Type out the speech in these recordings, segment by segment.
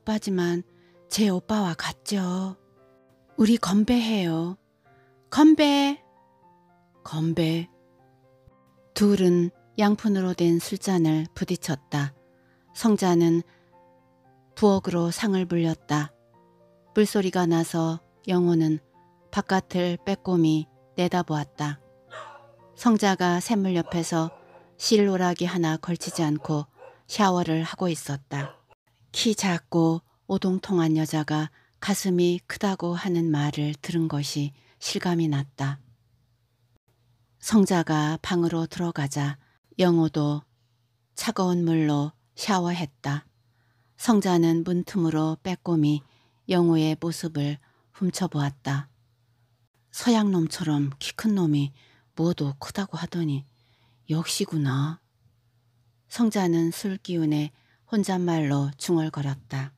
오빠지만 제 오빠와 같죠. 우리 건배해요. 건배! 건배. 둘은 양푼으로 된 술잔을 부딪혔다. 성자는 부엌으로 상을 불렸다. 물소리가 나서 영호는 바깥을 빼꼼히 내다보았다. 성자가 샘물 옆에서 실로락이 하나 걸치지 않고 샤워를 하고 있었다. 키 작고 오동통한 여자가 가슴이 크다고 하는 말을 들은 것이 실감이 났다. 성자가 방으로 들어가자 영호도 차가운 물로 샤워했다. 성자는 문틈으로 빼꼼히 영호의 모습을 훔쳐보았다. 서양놈처럼 키 큰 놈이 뭐도 크다고 하더니 역시구나. 성자는 술 기운에 혼잣말로 중얼거렸다.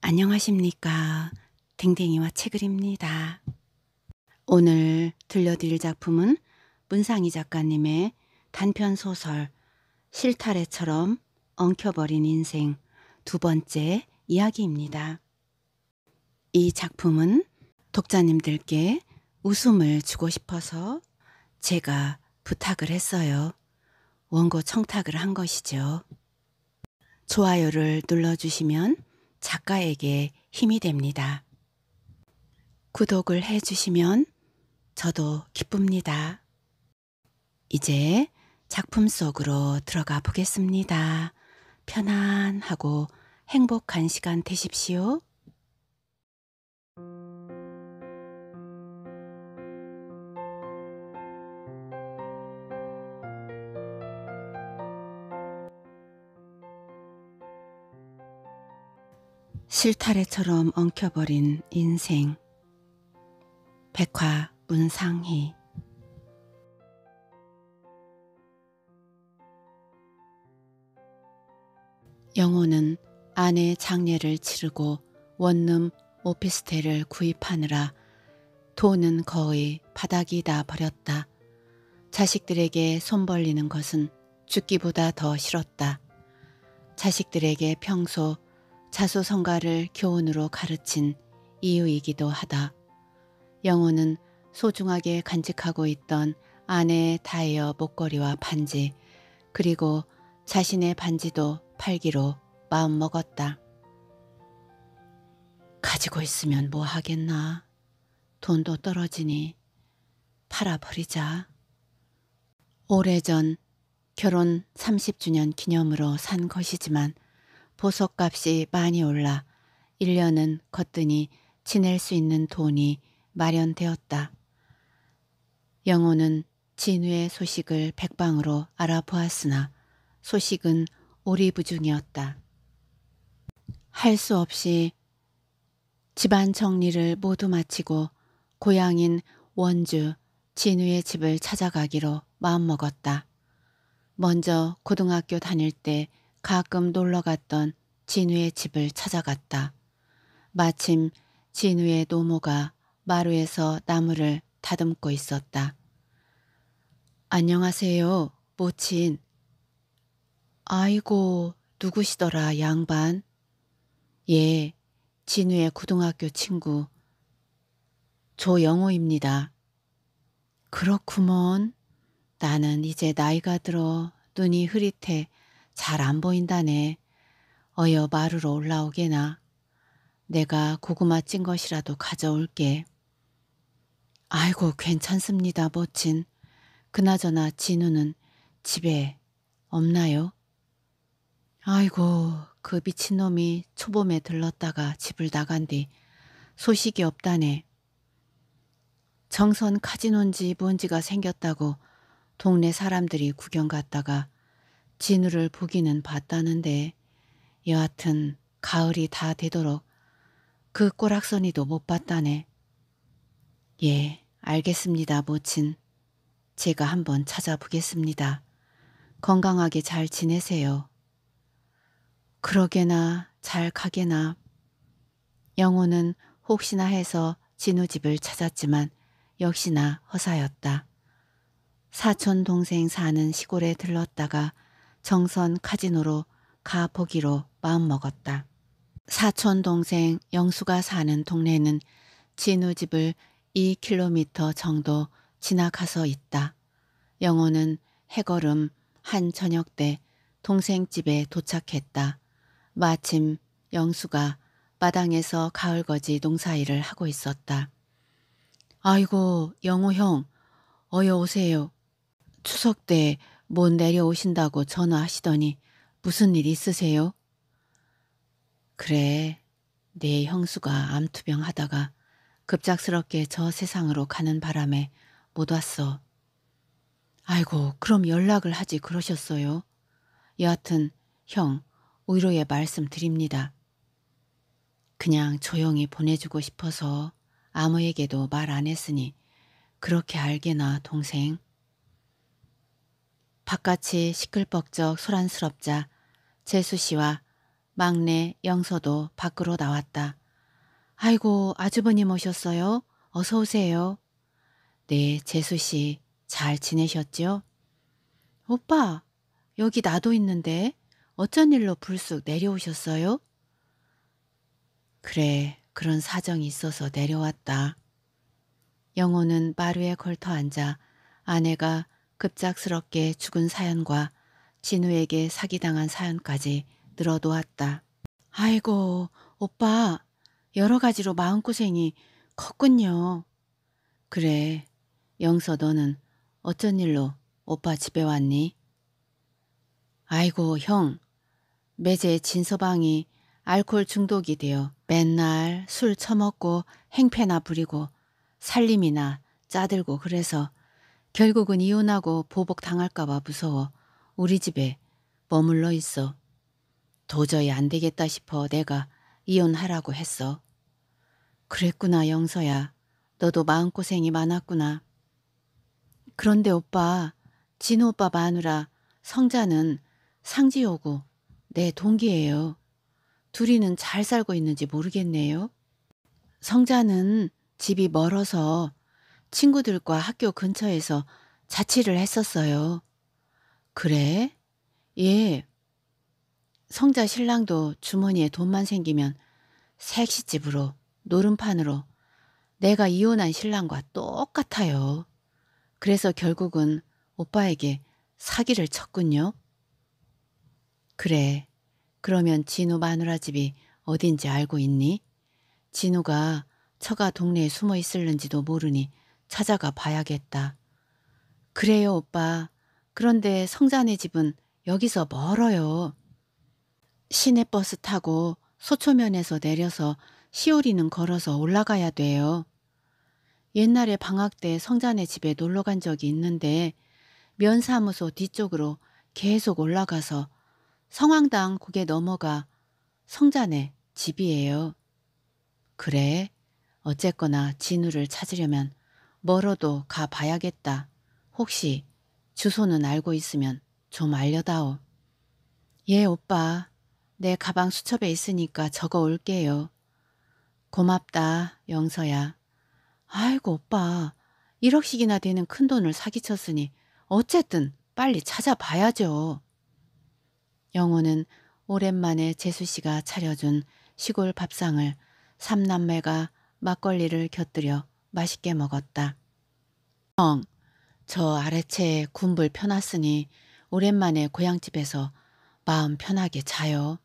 안녕하십니까. 댕댕이와 책을입니다. 오늘 들려드릴 작품은 문상희 작가님의 단편 소설 실타래처럼 엉켜버린 인생 두 번째 이야기입니다. 이 작품은 독자님들께 웃음을 주고 싶어서 제가 부탁을 했어요. 원고 청탁을 한 것이죠. 좋아요를 눌러주시면 작가에게 힘이 됩니다. 구독을 해주시면 저도 기쁩니다. 이제 작품 속으로 들어가 보겠습니다. 편안하고 행복한 시간 되십시오. 실타래처럼 엉켜버린 인생 백화 문상희 영호는 아내 장례를 치르고 원룸 오피스텔을 구입하느라 돈은 거의 바닥이 다 버렸다. 자식들에게 손 벌리는 것은 죽기보다 더 싫었다. 자식들에게 평소 자수성가를 교훈으로 가르친 이유이기도 하다. 영호는 소중하게 간직하고 있던 아내의 다이어 목걸이와 반지 그리고 자신의 반지도 팔기로 마음먹었다. 가지고 있으면 뭐 하겠나. 돈도 떨어지니 팔아버리자. 오래전 결혼 30주년 기념으로 산 것이지만 보석값이 많이 올라 1년은 거뜬히 지낼 수 있는 돈이 마련되었다. 영호는 진우의 소식을 백방으로 알아보았으나 소식은 오리부중이었다. 할 수 없이 집안 정리를 모두 마치고 고향인 원주 진우의 집을 찾아가기로 마음먹었다. 먼저 고등학교 다닐 때 가끔 놀러 갔던 진우의 집을 찾아갔다. 마침 진우의 노모가 마루에서 나무를 다듬고 있었다. 안녕하세요, 모친. 아이고, 누구시더라, 양반? 예, 진우의 고등학교 친구 조영호입니다. 그렇구먼. 나는 이제 나이가 들어 눈이 흐릿해 잘안 보인다네. 어여 마루로 올라오게나. 내가 고구마 찐 것이라도 가져올게. 아이고 괜찮습니다 멋진. 그나저나 진우는 집에 없나요? 아이고 그 미친놈이 초봄에 들렀다가 집을 나간 뒤 소식이 없다네. 정선 카지노인지 뭔지가 생겼다고 동네 사람들이 구경 갔다가 진우를 보기는 봤다는데 여하튼 가을이 다 되도록 그 꼬락서니도 못 봤다네. 예, 알겠습니다, 모친. 제가 한번 찾아보겠습니다. 건강하게 잘 지내세요. 그러게나 잘 가게나. 영호는 혹시나 해서 진우 집을 찾았지만 역시나 허사였다. 사촌 동생 사는 시골에 들렀다가 정선 카지노로 가보기로 마음먹었다. 사촌 동생 영수가 사는 동네는 진우 집을 2km 정도 지나가서 있다. 영호는 해걸음 한 저녁 때 동생 집에 도착했다. 마침 영수가 마당에서 가을거지 농사일을 하고 있었다. 아이고 영호 형 어여 오세요. 추석 때못 뭐 내려오신다고 전화하시더니 무슨 일 있으세요? 그래, 내 형수가 암투병 하다가 급작스럽게 저 세상으로 가는 바람에 못 왔어. 아이고, 그럼 연락을 하지 그러셨어요? 여하튼 형, 위로의 말씀 드립니다. 그냥 조용히 보내주고 싶어서 아무에게도 말 안 했으니 그렇게 알게나 동생. 바깥이 시끌벅적 소란스럽자 재수 씨와 막내 영서도 밖으로 나왔다. 아이고 아주버님 오셨어요. 어서 오세요. 네, 재수 씨 잘 지내셨죠? 오빠, 여기 나도 있는데 어쩐 일로 불쑥 내려오셨어요? 그래, 그런 사정이 있어서 내려왔다. 영호는 마루에 걸터 앉아 아내가 급작스럽게 죽은 사연과 진우에게 사기당한 사연까지 늘어놓았다. 아이고 오빠 여러 가지로 마음고생이 컸군요. 그래 영서 너는 어쩐 일로 오빠 집에 왔니? 아이고 형 매제 진서방이 알코올 중독이 되어 맨날 술 처먹고 행패나 부리고 살림이나 짜들고 그래서 결국은 이혼하고 보복당할까봐 무서워 우리 집에 머물러 있어. 도저히 안 되겠다 싶어 내가 이혼하라고 했어. 그랬구나 영서야. 너도 마음고생이 많았구나. 그런데 오빠, 진우 오빠 마누라 성자는 상지호고 내 동기예요. 둘이는 잘 살고 있는지 모르겠네요. 성자는 집이 멀어서 친구들과 학교 근처에서 자취를 했었어요. 그래? 예. 성자 신랑도 주머니에 돈만 생기면 색시집으로 노름판으로 내가 이혼한 신랑과 똑같아요. 그래서 결국은 오빠에게 사기를 쳤군요. 그래. 그러면 진우 마누라 집이 어딘지 알고 있니? 진우가 처가 동네에 숨어 있을는지도 모르니 찾아가 봐야겠다. 그래요, 오빠. 그런데 성자네 집은 여기서 멀어요. 시내버스 타고 소초면에서 내려서 시오리는 걸어서 올라가야 돼요. 옛날에 방학 때 성자네 집에 놀러 간 적이 있는데 면사무소 뒤쪽으로 계속 올라가서 성황당 고개 넘어가 성자네 집이에요. 그래, 어쨌거나 진우를 찾으려면 멀어도 가봐야겠다. 혹시 주소는 알고 있으면 좀 알려다오. 예, 오빠. 내 가방 수첩에 있으니까 적어 올게요. 고맙다, 영서야. 아이고, 오빠. 1억씩이나 되는 큰돈을 사기쳤으니 어쨌든 빨리 찾아봐야죠. 영호는 오랜만에 재수 씨가 차려준 시골 밥상을 삼남매가 막걸리를 곁들여 맛있게 먹었다. 형, 저아래채에 군불 펴놨으니 오랜만에 고향집에서 마음 편하게 자요.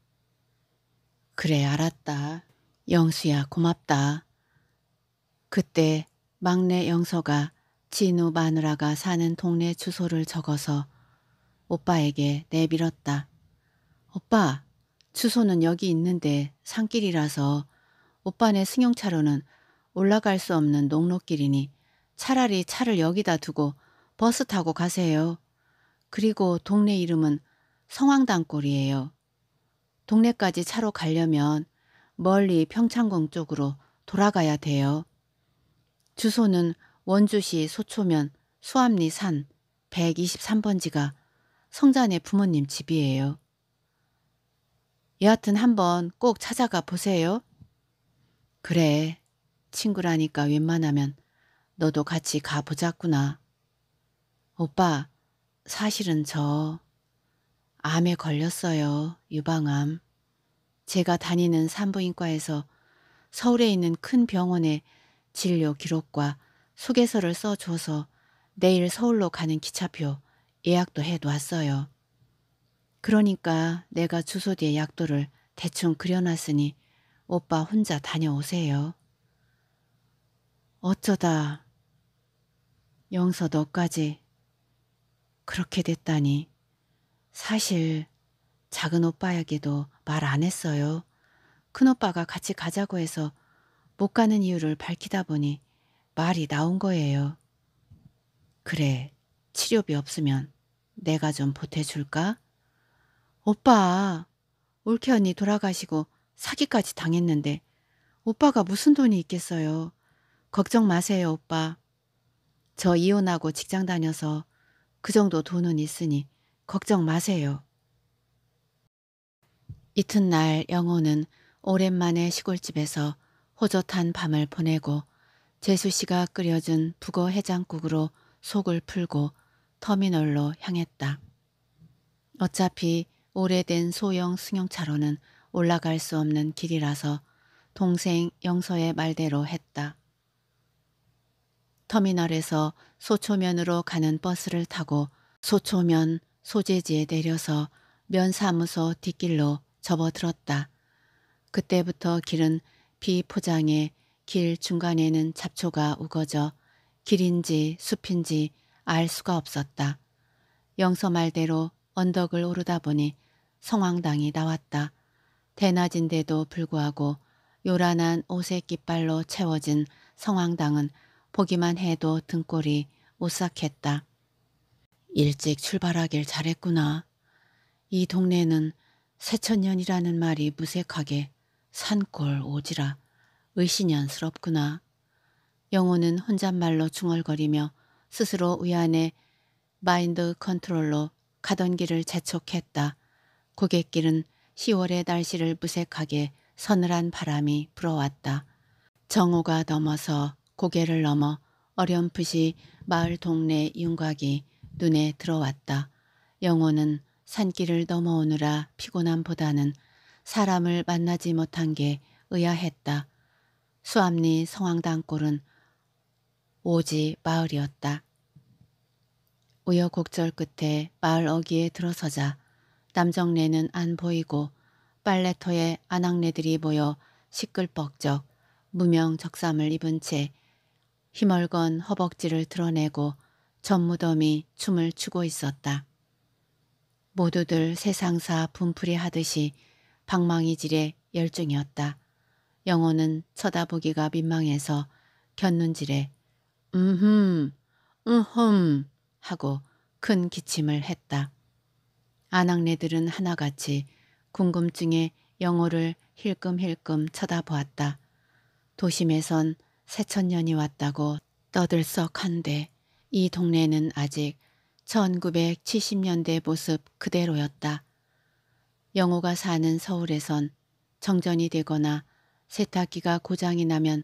그래 알았다. 영수야 고맙다. 그때 막내 영서가 진우 마누라가 사는 동네 주소를 적어서 오빠에게 내밀었다. 오빠, 주소는 여기 있는데 산길이라서 오빠네 승용차로는 올라갈 수 없는 녹로길이니 차라리 차를 여기다 두고 버스 타고 가세요. 그리고 동네 이름은 성황당골이에요. 동네까지 차로 가려면 멀리 평창궁 쪽으로 돌아가야 돼요. 주소는 원주시 소초면 수암리 산 123번지가 성자네 부모님 집이에요. 여하튼 한번 꼭 찾아가 보세요. 그래, 친구라니까 웬만하면 너도 같이 가보자꾸나. 오빠, 사실은 저 암에 걸렸어요. 유방암. 제가 다니는 산부인과에서 서울에 있는 큰 병원에 진료 기록과 소개서를 써줘서 내일 서울로 가는 기차표 예약도 해놓았어요. 그러니까 내가 주소 뒤에 약도를 대충 그려놨으니 오빠 혼자 다녀오세요. 어쩌다 영서 너까지 그렇게 됐다니 사실 작은 오빠에게도 말 안 했어요. 큰오빠가 같이 가자고 해서 못 가는 이유를 밝히다 보니 말이 나온 거예요. 그래, 치료비 없으면 내가 좀 보태줄까? 오빠, 올케 언니 돌아가시고 사기까지 당했는데 오빠가 무슨 돈이 있겠어요. 걱정 마세요, 오빠. 저 이혼하고 직장 다녀서 그 정도 돈은 있으니 걱정 마세요. 이튿날 영호는 오랜만에 시골집에서 호젓한 밤을 보내고 재수 씨가 끓여준 북어 해장국으로 속을 풀고 터미널로 향했다. 어차피 오래된 소형 승용차로는 올라갈 수 없는 길이라서 동생 영서의 말대로 했다. 터미널에서 소초면으로 가는 버스를 타고 소초면 소재지에 내려서 면사무소 뒷길로 접어들었다. 그때부터 길은 비포장에 길 중간에는 잡초가 우거져 길인지 숲인지 알 수가 없었다. 영서 말대로 언덕을 오르다 보니 성황당이 나왔다. 대낮인데도 불구하고 요란한 오색 깃발로 채워진 성황당은 보기만 해도 등골이 오싹했다. 일찍 출발하길 잘했구나. 이 동네는 새천년이라는 말이 무색하게 산골 오지라 의신연스럽구나. 영호는 혼잣말로 중얼거리며 스스로 위안의 마인드 컨트롤로 가던 길을 재촉했다. 고갯길은 10월의 날씨를 무색하게 서늘한 바람이 불어왔다. 정오가 넘어서 고개를 넘어 어렴풋이 마을 동네 윤곽이 눈에 들어왔다. 영호는 산길을 넘어오느라 피곤함보다는 사람을 만나지 못한 게 의아했다. 수암리 성황당골은 오지 마을이었다. 우여곡절 끝에 마을 어귀에 들어서자 남정네는 안 보이고 빨래터에 안악네들이 모여 시끌벅적 무명 적삼을 입은 채 희멀건 허벅지를 드러내고 전무덤이 춤을 추고 있었다. 모두들 세상사 분풀이 하듯이 방망이질에 열중이었다. 영호는 쳐다보기가 민망해서 견눈질에 음흠, 음흠 하고 큰 기침을 했다. 아낙네들은 하나같이 궁금증에 영호를 힐끔힐끔 쳐다보았다. 도심에선 새천년이 왔다고 떠들썩한데 이 동네는 아직 1970년대 모습 그대로였다. 영호가 사는 서울에선 정전이 되거나 세탁기가 고장이 나면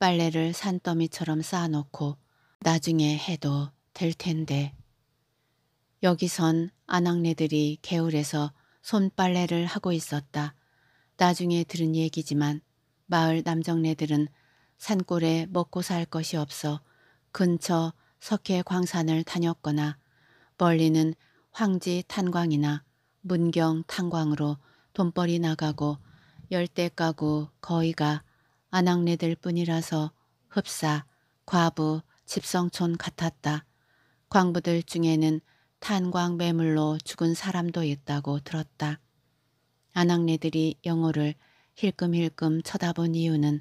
빨래를 산더미처럼 쌓아놓고 나중에 해도 될 텐데. 여기선 아낙네들이 개울에서 손빨래를 하고 있었다. 나중에 들은 얘기지만 마을 남정네들은 산골에 먹고 살 것이 없어 근처 석회 광산을 다녔거나 멀리는 황지 탄광이나 문경 탄광으로 돈벌이 나가고 열대 가구 거의가 아낙네들 뿐이라서 흡사, 과부, 집성촌 같았다. 광부들 중에는 탄광 매물로 죽은 사람도 있다고 들었다. 아낙네들이 영호를 힐끔힐끔 쳐다본 이유는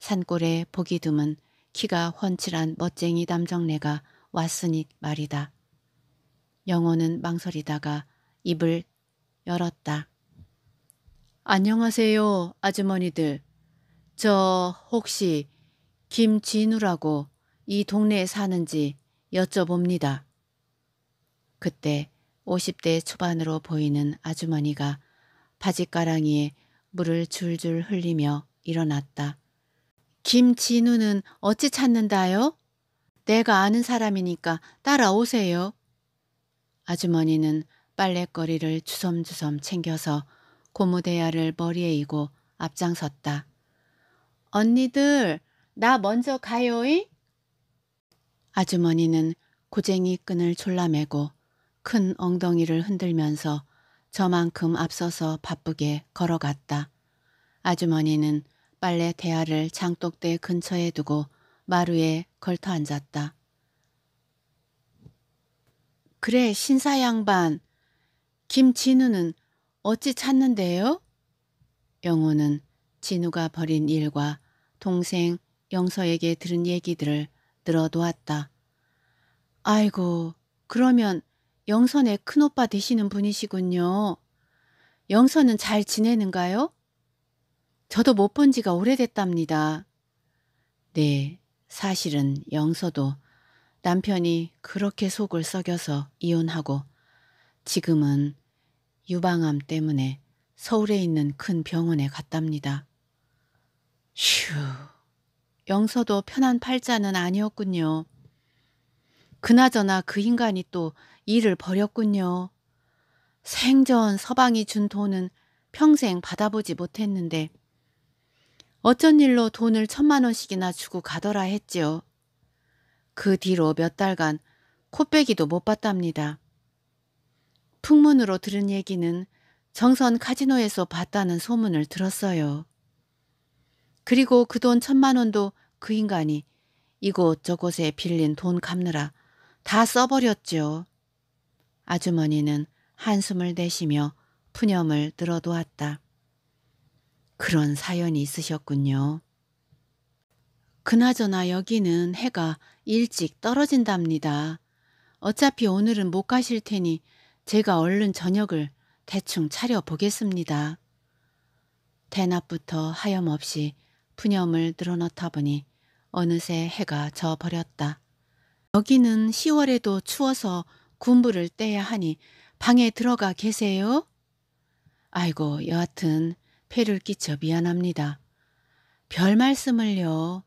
산골에 보기 드문 키가 훤칠한 멋쟁이 남정네가 왔으니 말이다. 영호는 망설이다가 입을 열었다. 안녕하세요 아주머니들. 저 혹시 김진우라고 이 동네에 사는지 여쭤봅니다. 그때 50대 초반으로 보이는 아주머니가 바지가랑이에 물을 줄줄 흘리며 일어났다. 김진우는 어찌 찾는다요? 내가 아는 사람이니까 따라오세요. 아주머니는 빨래거리를 주섬주섬 챙겨서 고무대야를 머리에 이고 앞장섰다. 언니들 나 먼저 가요잉? 아주머니는 고쟁이 끈을 졸라매고 큰 엉덩이를 흔들면서 저만큼 앞서서 바쁘게 걸어갔다. 아주머니는 빨래 대야를 장독대 근처에 두고 마루에 걸터 앉았다. 그래 신사 양반 김진우는 어찌 찾는데요? 영호는 진우가 벌인 일과 동생 영서에게 들은 얘기들을 들어놓았다. 아이고 그러면 영선의 큰오빠 되시는 분이시군요. 영선은 잘 지내는가요? 저도 못 본 지가 오래됐답니다. 네, 사실은 영서도 남편이 그렇게 속을 썩여서 이혼하고 지금은 유방암 때문에 서울에 있는 큰 병원에 갔답니다. 휴, 영서도 편한 팔자는 아니었군요. 그나저나 그 인간이 또 일을 벌였군요. 생전 서방이 준 돈은 평생 받아보지 못했는데 어쩐 일로 돈을 천만 원씩이나 주고 가더라 했지요. 그 뒤로 몇 달간 코빼기도 못 봤답니다. 풍문으로 들은 얘기는 정선 카지노에서 봤다는 소문을 들었어요. 그리고 그 돈 천만 원도 그 인간이 이곳저곳에 빌린 돈 갚느라 다 써버렸지요. 아주머니는 한숨을 내쉬며 푸념을 들어놓았다 그런 사연이 있으셨군요. 그나저나 여기는 해가 일찍 떨어진답니다. 어차피 오늘은 못 가실 테니 제가 얼른 저녁을 대충 차려 보겠습니다. 대낮부터 하염없이 푸념을 늘어놓다 보니 어느새 해가 져버렸다. 여기는 10월에도 추워서 군부를 떼야 하니 방에 들어가 계세요? 아이고 여하튼 폐를 끼쳐 미안합니다. 별 말씀을요.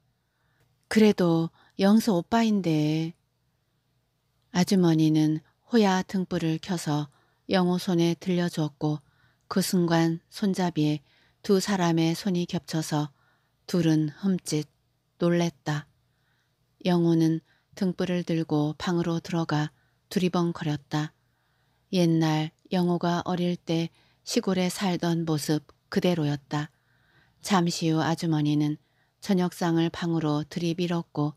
그래도 영수 오빠인데. 아주머니는 호야 등불을 켜서 영호 손에 들려주었고 그 순간 손잡이에 두 사람의 손이 겹쳐서 둘은 흠칫 놀랬다. 영호는 등불을 들고 방으로 들어가 두리번거렸다. 옛날 영호가 어릴 때 시골에 살던 모습 그대로였다. 잠시 후 아주머니는 저녁상을 방으로 들이밀었고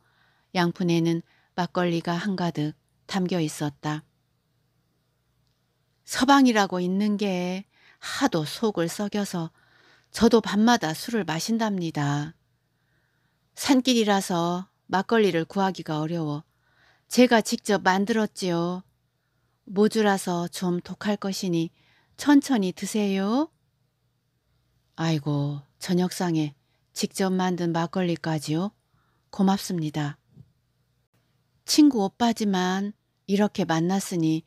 양푼에는 막걸리가 한가득 담겨 있었다. 서방이라고 있는 게 하도 속을 썩여서 저도 밤마다 술을 마신답니다. 산길이라서 막걸리를 구하기가 어려워 제가 직접 만들었지요. 모주라서 좀 독할 것이니 천천히 드세요. 아이고 저녁상에 직접 만든 막걸리까지요? 고맙습니다. 친구 오빠지만 이렇게 만났으니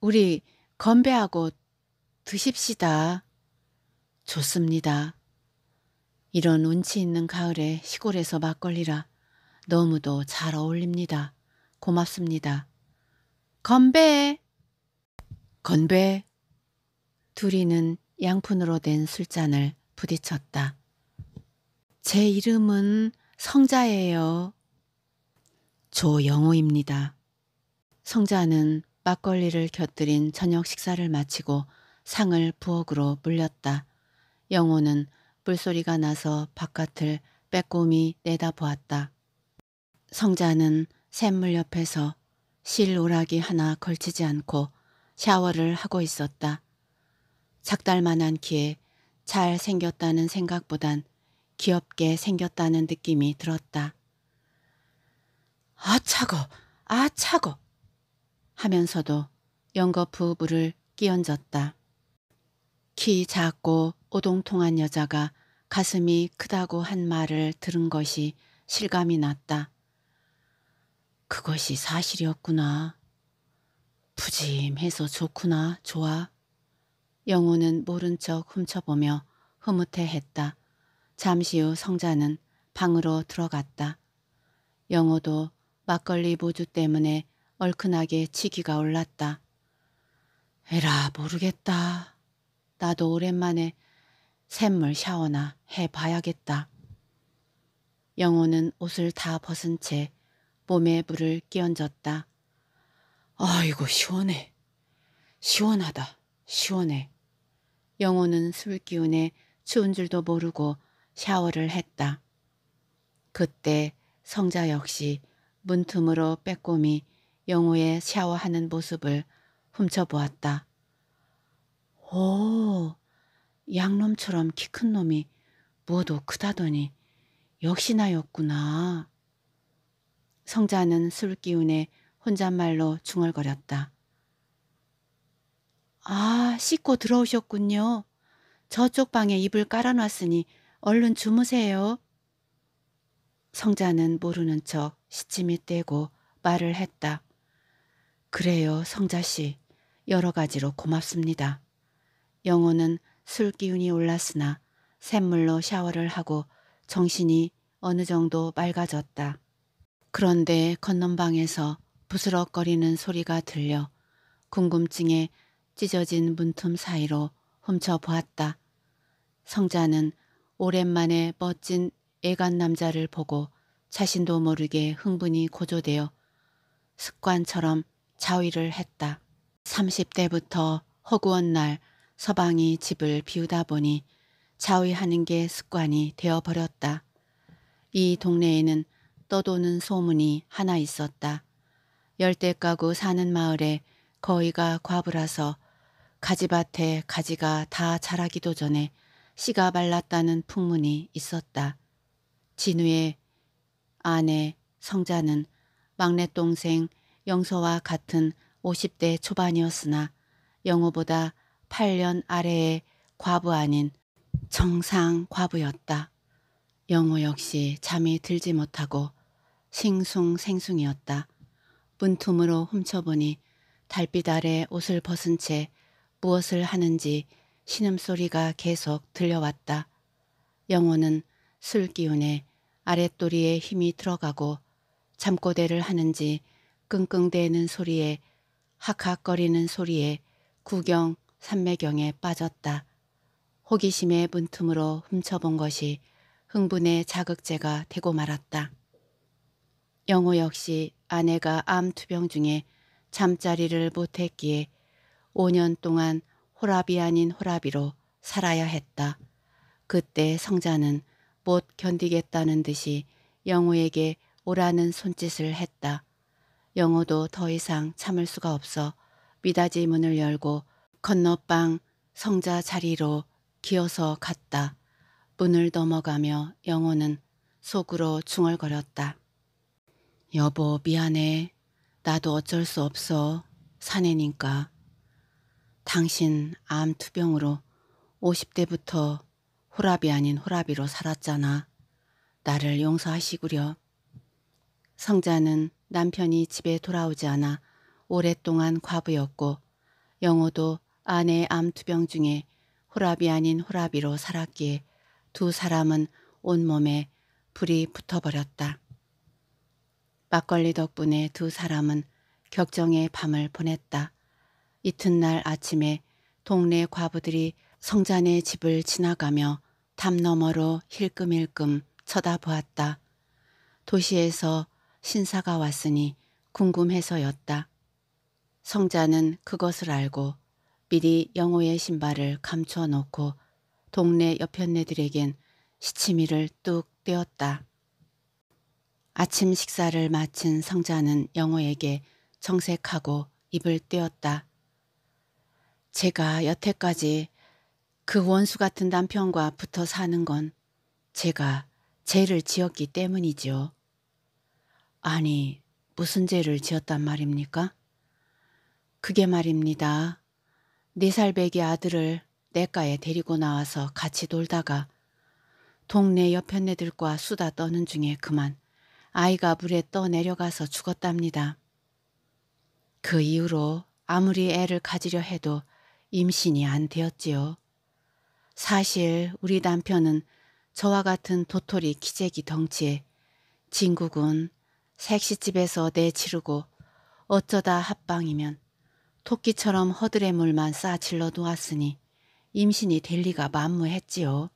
우리 건배하고 드십시다. 좋습니다. 이런 운치 있는 가을에 시골에서 막걸리라 너무도 잘 어울립니다. 고맙습니다. 건배! 건배! 둘이는 양푼으로 된 술잔을 부딪혔다. 제 이름은 성자예요. 조영호입니다. 성자는 막걸리를 곁들인 저녁 식사를 마치고 상을 부엌으로 물렸다. 영호는 물소리가 나서 바깥을 빼꼼히 내다보았다. 성자는 샘물 옆에서 실 오락이 하나 걸치지 않고 샤워를 하고 있었다. 작달만한 키에 잘 생겼다는 생각보단 귀엽게 생겼다는 느낌이 들었다. 아 차고, 아 차고 하면서도 연거푸 물을 끼얹었다. 키 작고 오동통한 여자가 가슴이 크다고 한 말을 들은 것이 실감이 났다. 그것이 사실이었구나. 부짐해서 좋구나, 좋아. 영호는 모른 척 훔쳐보며 흐뭇해했다. 잠시 후 성자는 방으로 들어갔다. 영호도 막걸리 보주 때문에 얼큰하게 치기가 올랐다. 에라 모르겠다. 나도 오랜만에 샘물 샤워나 해봐야겠다. 영호는 옷을 다 벗은 채 몸에 물을 끼얹었다. 아이고 시원해. 시원하다. 시원해. 영호는 술기운에 추운 줄도 모르고 샤워를 했다. 그때 성자 역시 문틈으로 빼꼼히 영호의 샤워하는 모습을 훔쳐보았다. 오, 양놈처럼 키 큰 놈이 뭐도 크다더니 역시나였구나. 성자는 술 기운에 혼잣말로 중얼거렸다. 아, 씻고 들어오셨군요. 저쪽 방에 이불 깔아놨으니 얼른 주무세요. 성자는 모르는 척 시침이 떼고 말을 했다. 그래요, 성자씨. 여러 가지로 고맙습니다. 영호는 술 기운이 올랐으나 샘물로 샤워를 하고 정신이 어느 정도 맑아졌다. 그런데 건넌방에서 부스럭거리는 소리가 들려 궁금증에 찢어진 문틈 사이로 훔쳐보았다. 성자는 오랜만에 멋진 애간 남자를 보고 자신도 모르게 흥분이 고조되어 습관처럼 자위를 했다. 30대부터 허구한 날 서방이 집을 비우다 보니 자위하는 게 습관이 되어버렸다. 이 동네에는 떠도는 소문이 하나 있었다. 열대 가구 사는 마을에 거위가 과부라서 가지밭에 가지가 다 자라기도 전에 씨가 말랐다는 풍문이 있었다. 진우의 아내 성자는 막내 동생 영서와 같은 50대 초반이었으나 영호보다 8년 아래의 과부 아닌 정상 과부였다. 영호 역시 잠이 들지 못하고 싱숭생숭이었다. 문틈으로 훔쳐보니 달빛 아래 옷을 벗은 채 무엇을 하는지 신음소리가 계속 들려왔다. 영호는 술 기운에 아랫도리에 힘이 들어가고 잠꼬대를 하는지 끙끙대는 소리에 학학거리는 소리에 구경 삼매경에 빠졌다. 호기심의 문틈으로 훔쳐본 것이 흥분의 자극제가 되고 말았다. 영호 역시 아내가 암투병 중에 잠자리를 못했기에 5년 동안 호랍이 아닌 호랍이로 살아야 했다. 그때 성자는 못 견디겠다는 듯이 영호에게 오라는 손짓을 했다. 영호도 더 이상 참을 수가 없어 미닫이 문을 열고 건너방 성자 자리로 기어서 갔다. 문을 넘어가며 영호는 속으로 중얼거렸다. 여보 미안해. 나도 어쩔 수 없어. 사내니까. 당신 암투병으로 50대부터 호랍이 아닌 호랍이로 살았잖아. 나를 용서하시구려. 성자는 남편이 집에 돌아오지 않아 오랫동안 과부였고 영호도 아내의 암투병 중에 호랍이 아닌 호랍이로 살았기에 두 사람은 온몸에 불이 붙어버렸다. 막걸리 덕분에 두 사람은 격정의 밤을 보냈다. 이튿날 아침에 동네 과부들이 성자네 집을 지나가며 담 너머로 힐끔힐끔 쳐다보았다. 도시에서 신사가 왔으니 궁금해서였다. 성자는 그것을 알고 미리 영호의 신발을 감춰 놓고 동네 옆현네들에겐 시치미를 뚝 떼었다. 아침 식사를 마친 성자는 영호에게 정색하고 입을 떼었다. 제가 여태까지 그 원수 같은 남편과 붙어 사는 건 제가 죄를 지었기 때문이지요. 아니, 무슨 죄를 지었단 말입니까? 그게 말입니다. 네 살배기 아들을 내과에 데리고 나와서 같이 놀다가 동네 옆편 애들과 수다 떠는 중에 그만 아이가 물에 떠 내려가서 죽었답니다. 그 이후로 아무리 애를 가지려 해도 임신이 안 되었지요. 사실 우리 남편은 저와 같은 도토리 기재기 덩치에 진국은 색시집에서 내치르고 어쩌다 합방이면 토끼처럼 허들의 물만 싸질러 놓았으니 임신이 될 리가 만무했지요.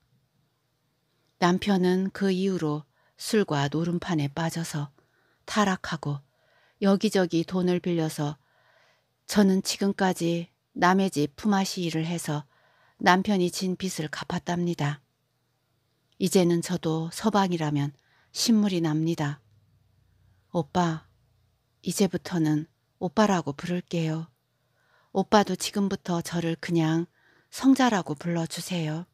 남편은 그 이후로 술과 노름판에 빠져서 타락하고 여기저기 돈을 빌려서 저는 지금까지 남의 집 품앗이 일을 해서 남편이 진 빚을 갚았답니다. 이제는 저도 서방이라면 신물이 납니다. 오빠, 이제부터는 오빠라고 부를게요. 오빠도 지금부터 저를 그냥 성자라고 불러주세요.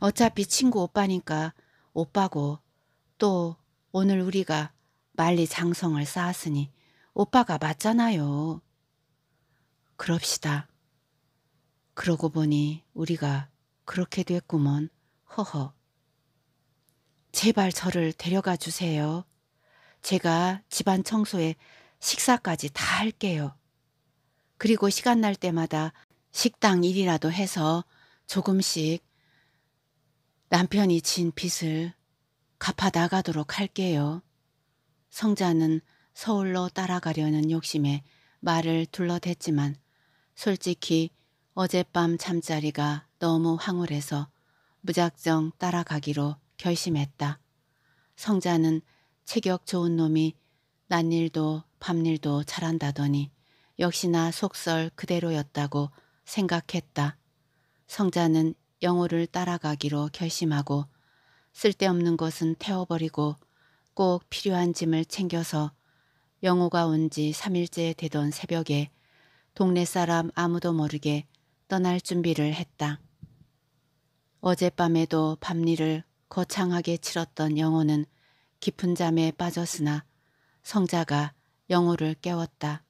어차피 친구 오빠니까 오빠고 또 오늘 우리가 말리 장성을 쌓았으니 오빠가 맞잖아요. 그럽시다. 그러고 보니 우리가 그렇게 됐구먼. 허허. 제발 저를 데려가 주세요. 제가 집안 청소에 식사까지 다 할게요. 그리고 시간 날 때마다 식당 일이라도 해서 조금씩 남편이 진 빚을 갚아 나가도록 할게요. 성자는 서울로 따라가려는 욕심에 말을 둘러댔지만 솔직히 어젯밤 잠자리가 너무 황홀해서 무작정 따라가기로 결심했다. 성자는 체격 좋은 놈이 낮일도 밤일도 잘한다더니 역시나 속설 그대로였다고 생각했다. 성자는 영호를 따라가기로 결심하고 쓸데없는 것은 태워버리고 꼭 필요한 짐을 챙겨서 영호가 온 지 3일째 되던 새벽에 동네 사람 아무도 모르게 떠날 준비를 했다. 어젯밤에도 밤일을 거창하게 치렀던 영호는 깊은 잠에 빠졌으나 성자가 영호를 깨웠다.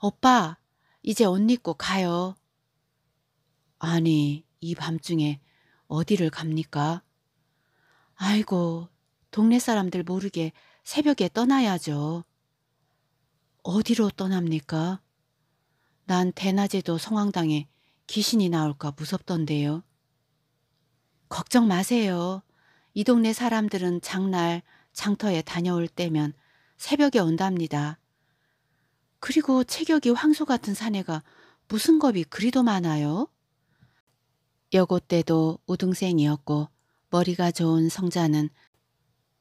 오빠, 이제 옷 입고 가요. 아니, 이 밤중에 어디를 갑니까? 아이고, 동네 사람들 모르게 새벽에 떠나야죠. 어디로 떠납니까? 난 대낮에도 성황당에 귀신이 나올까 무섭던데요. 걱정 마세요. 이 동네 사람들은 장날 장터에 다녀올 때면 새벽에 온답니다. 그리고 체격이 황소 같은 사내가 무슨 겁이 그리도 많아요? 여고 때도 우등생이었고 머리가 좋은 성자는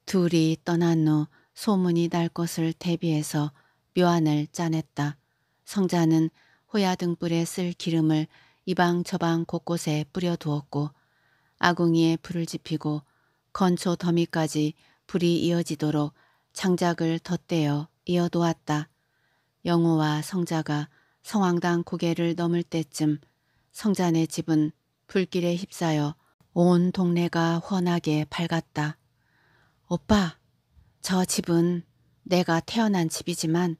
둘이 떠난 후 소문이 날 것을 대비해서 묘안을 짜냈다. 성자는 호야 등불에 쓸 기름을 이방 저방 곳곳에 뿌려두었고 아궁이에 불을 지피고 건초 더미까지 불이 이어지도록 장작을 덧대어 이어놓았다. 영호와 성자가 성황당 고개를 넘을 때쯤 성자네 집은 불길에 휩싸여 온 동네가 훤하게 밝았다. 오빠, 저 집은 내가 태어난 집이지만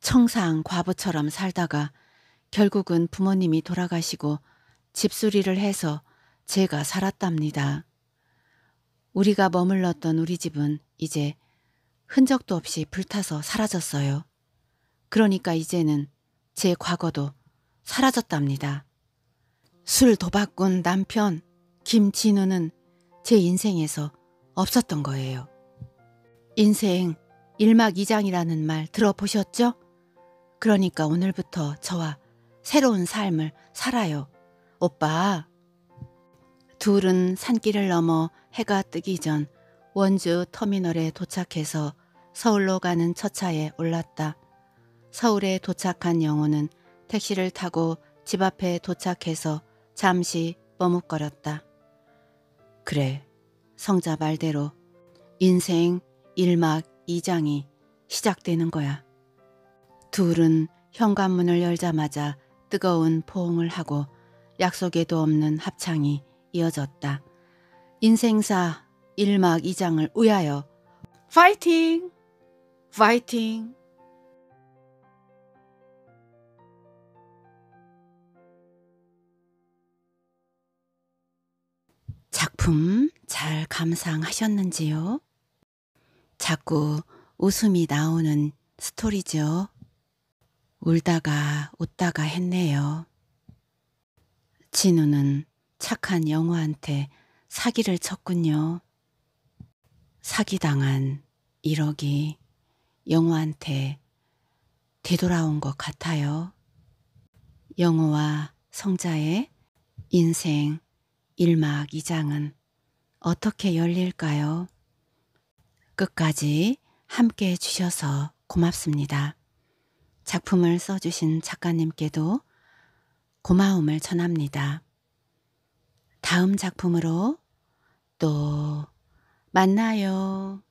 청상 과부처럼 살다가 결국은 부모님이 돌아가시고 집수리를 해서 제가 살았답니다. 우리가 머물렀던 우리 집은 이제 흔적도 없이 불타서 사라졌어요. 그러니까 이제는 제 과거도 사라졌답니다. 술 도박꾼 남편 김진우는 제 인생에서 없었던 거예요. 인생 1막 2장이라는 말 들어보셨죠? 그러니까 오늘부터 저와 새로운 삶을 살아요. 오빠. 둘은 산길을 넘어 해가 뜨기 전 원주 터미널에 도착해서 서울로 가는 첫차에 올랐다. 서울에 도착한 영호는 택시를 타고 집 앞에 도착해서 잠시 머뭇거렸다. 그래, 성자 말대로 인생 1막 2장이 시작되는 거야. 둘은 현관문을 열자마자 뜨거운 포옹을 하고 약속에도 없는 합창이 이어졌다. 인생사 1막 2장을 우야여 파이팅! 파이팅! 작품 잘 감상하셨는지요? 자꾸 웃음이 나오는 스토리죠. 울다가 웃다가 했네요. 진우는 착한 영호한테 사기를 쳤군요. 사기당한 1억이 영호한테 되돌아온 것 같아요. 영호와 성자의 인생 1막 2장은 어떻게 열릴까요? 끝까지 함께 해주셔서 고맙습니다. 작품을 써주신 작가님께도 고마움을 전합니다. 다음 작품으로 또 만나요.